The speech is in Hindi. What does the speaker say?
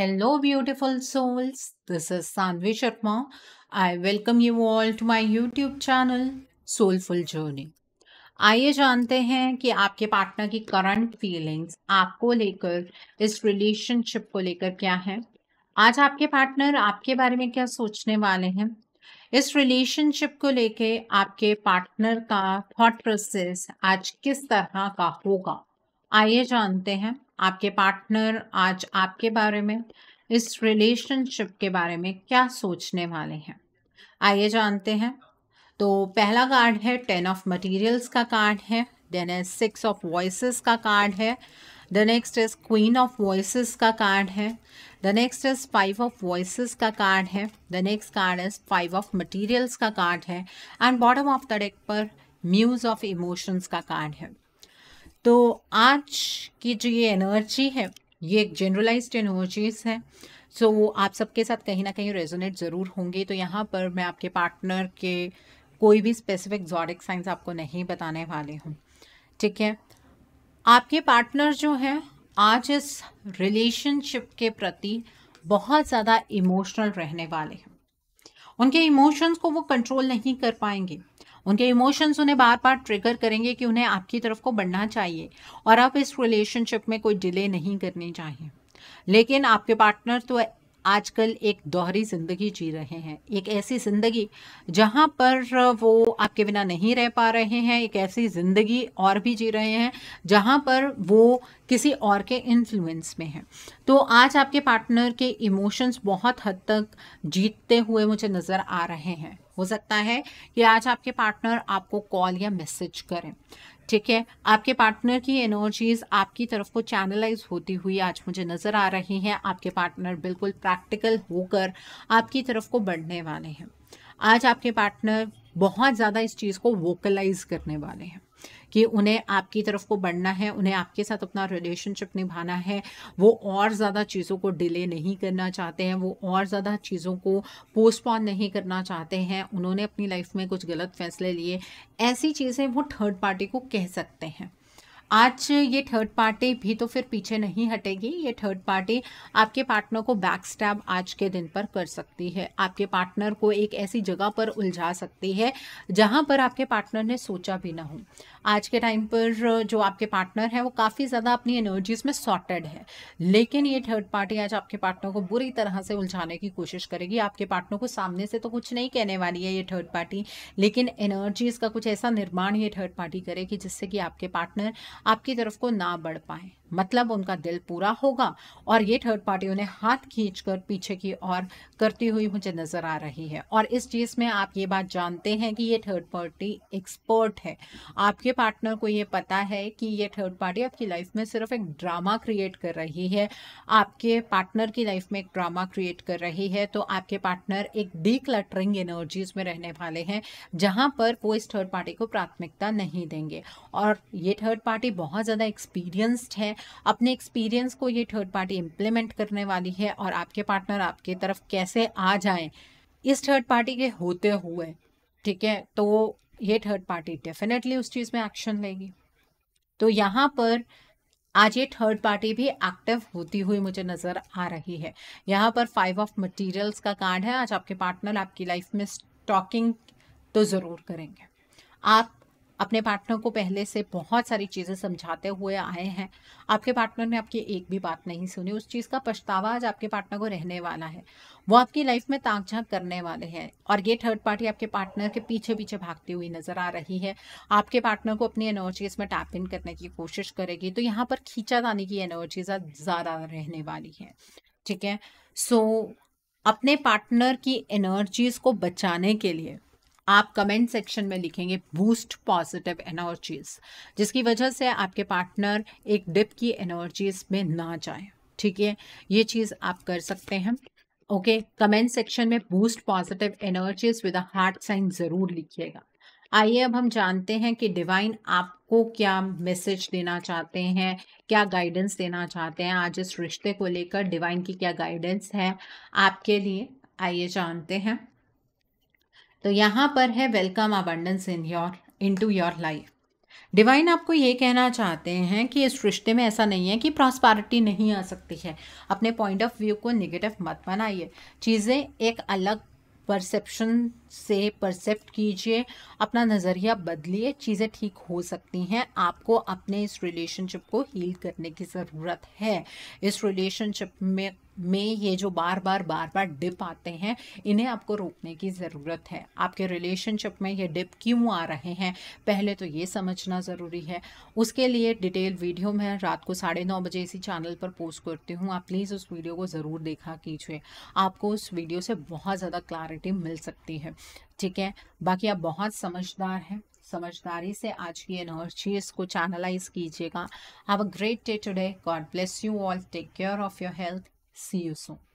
Hello beautiful souls this is Sanvi Sharma I welcome you all to my YouTube channel soulful journey आइए जानते हैं कि आपके पार्टनर की करंट फीलिंग्स आपको लेकर इस रिलेशनशिप को लेकर क्या है आज आपके पार्टनर आपके बारे में क्या सोचने वाले हैं इस रिलेशनशिप को लेके आपके पार्टनर का थॉट प्रोसेस आज किस तरह का होगा आइए जानते हैं आपके पार्टनर आज आपके बारे में इस रिलेशनशिप के बारे में क्या सोचने वाले हैं आइए जानते हैं तो पहला कार्ड है टेन ऑफ मटेरियल्स का कार्ड है देन है सिक्स ऑफ वॉइसेस का कार्ड है the next is queen of voices का कार्ड है the next is five of voices का कार्ड है the next card is five of materials का कार्ड है and bottom of the deck पर म्यूज ऑफ इमोशंस का कार्ड है तो आज की जो ये एनर्जी है ये एक जनरलाइज्ड एनर्जीज है सो so, आप सबके साथ कहीं ना कहीं रेजोनेट ज़रूर होंगे तो यहाँ पर मैं आपके पार्टनर के कोई भी स्पेसिफिक जॉडिक साइंस आपको नहीं बताने वाले हूँ ठीक है आपके पार्टनर जो है आज इस रिलेशनशिप के प्रति बहुत ज़्यादा इमोशनल रहने वाले हैं उनके इमोशंस को वो कंट्रोल नहीं कर पाएंगे उनके इमोशंस उन्हें बार बार ट्रिगर करेंगे कि उन्हें आपकी तरफ को बढ़ना चाहिए और आप इस रिलेशनशिप में कोई डिले नहीं करनी चाहिए लेकिन आपके पार्टनर तो आजकल एक दोहरी ज़िंदगी जी रहे हैं एक ऐसी ज़िंदगी जहाँ पर वो आपके बिना नहीं रह पा रहे हैं एक ऐसी ज़िंदगी और भी जी रहे हैं जहाँ पर वो किसी और के इन्फ्लुएंस में हैं तो आज आपके पार्टनर के इमोशंस बहुत हद तक जीतते हुए मुझे नज़र आ रहे हैं हो सकता है कि आज आपके पार्टनर आपको कॉल या मैसेज करें ठीक है आपके पार्टनर की एनर्जीज आपकी तरफ को चैनलाइज होती हुई आज मुझे नज़र आ रही हैं आपके पार्टनर बिल्कुल प्रैक्टिकल होकर आपकी तरफ को बढ़ने वाले हैं आज आपके पार्टनर बहुत ज़्यादा इस चीज़ को वोकलाइज करने वाले हैं कि उन्हें आपकी तरफ को बढ़ना है उन्हें आपके साथ अपना रिलेशनशिप निभाना है वो और ज़्यादा चीज़ों को डिले नहीं करना चाहते हैं वो और ज़्यादा चीज़ों को पोस्टपोन नहीं करना चाहते हैं उन्होंने अपनी लाइफ में कुछ गलत फैसले लिए ऐसी चीज़ें वो थर्ड पार्टी को कह सकते हैं आज ये थर्ड पार्टी भी तो फिर पीछे नहीं हटेगी ये थर्ड पार्टी आपके पार्टनर को बैक स्टैब आज के दिन पर कर सकती है आपके पार्टनर को एक ऐसी जगह पर उलझा सकती है जहाँ पर आपके पार्टनर ने सोचा भी ना हो आज के टाइम पर जो आपके पार्टनर है वो काफ़ी ज़्यादा अपनी एनर्जीज़ में सॉर्टेड है लेकिन ये थर्ड पार्टी आज आपके पार्टनर को बुरी तरह से उलझाने की कोशिश करेगी आपके पार्टनर को सामने से तो कुछ नहीं कहने वाली है ये थर्ड पार्टी लेकिन एनर्जीज़ का कुछ ऐसा निर्माण ये थर्ड पार्टी करेगी जिससे कि आपके पार्टनर आपकी तरफ को ना बढ़ पाएँ मतलब उनका दिल पूरा होगा और ये थर्ड पार्टी उन्हें हाथ खींचकर पीछे की ओर करती हुई मुझे नज़र आ रही है और इस चीज़ में आप ये बात जानते हैं कि ये थर्ड पार्टी एक्सपर्ट है आपके पार्टनर को ये पता है कि ये थर्ड पार्टी आपकी लाइफ में सिर्फ एक ड्रामा क्रिएट कर रही है आपके पार्टनर की लाइफ में एक ड्रामा क्रिएट कर रही है तो आपके पार्टनर एक डी क्लटरिंग एनर्जीज में रहने वाले हैं जहाँ पर वो इस थर्ड पार्टी को प्राथमिकता नहीं देंगे और ये थर्ड पार्टी बहुत ज़्यादा एक्सपीरियंस्ड है अपने एक्सपीरियंस को ये थर्ड पार्टी इम्प्लीमेंट करने वाली है और आपके पार्टनर आपके तरफ कैसे आ जाए इस थर्ड पार्टी के होते हुए ठीक है तो ये थर्ड पार्टी डेफिनेटली उस चीज़ में एक्शन लेगी तो यहाँ पर आज ये थर्ड पार्टी भी एक्टिव होती हुई मुझे नज़र आ रही है यहाँ पर फाइव ऑफ मटेरियल्स का कार्ड है आज आपके पार्टनर आपकी लाइफ में स्टॉकिंग तो ज़रूर करेंगे आप अपने पार्टनर को पहले से बहुत सारी चीज़ें समझाते हुए आए हैं आपके पार्टनर ने आपकी एक भी बात नहीं सुनी उस चीज़ का पछतावा आज आपके पार्टनर को रहने वाला है वो आपकी लाइफ में ताक झाँक करने वाले हैं और ये थर्ड पार्टी आपके पार्टनर के पीछे पीछे भागती हुई नज़र आ रही है आपके पार्टनर को अपनी एनर्जीज में टैप इन करने की कोशिश करेगी तो यहाँ पर खींचा जाने की एनर्जीज आज ज़्यादा रहने वाली है ठीक है सो अपने पार्टनर की एनर्जीज को बचाने के लिए आप कमेंट सेक्शन में लिखेंगे बूस्ट पॉजिटिव एनर्जीज जिसकी वजह से आपके पार्टनर एक डिप की एनर्जीज में ना जाए ठीक है ये चीज़ आप कर सकते हैं ओके कमेंट सेक्शन में boost positive energies with a heart sign ज़रूर लिखिएगा आइए अब हम जानते हैं कि डिवाइन आपको क्या मैसेज देना चाहते हैं क्या गाइडेंस देना चाहते हैं आज इस रिश्ते को लेकर डिवाइन की क्या गाइडेंस है आपके लिए आइए जानते हैं तो यहाँ पर है welcome abundance in your into your life divine आपको ये कहना चाहते हैं कि इस रिश्ते में ऐसा नहीं है कि प्रॉस्पारिटी नहीं आ सकती है अपने पॉइंट ऑफ व्यू को निगेटिव मत बनाइए चीज़ें एक अलग परसेप्शन से परसेप्ट कीजिए अपना नज़रिया बदलिए चीज़ें ठीक हो सकती हैं आपको अपने इस रिलेशनशिप को हील करने की ज़रूरत है इस रिलेशनशिप में में ये जो बार बार बार बार डिप आते हैं इन्हें आपको रोकने की ज़रूरत है आपके रिलेशनशिप में ये डिप क्यों आ रहे हैं पहले तो ये समझना ज़रूरी है उसके लिए डिटेल वीडियो मैं रात को साढ़े नौ बजे इसी चैनल पर पोस्ट करती हूँ आप प्लीज़ उस वीडियो को ज़रूर देखा कीजिए आपको उस वीडियो से बहुत ज़्यादा क्लैरिटी मिल सकती है ठीक है बाकी आप बहुत समझदार हैं समझदारी से आज की एनर्जीज को चैनलाइज कीजिएगा have a great day today God bless you all take care of your health See you soon.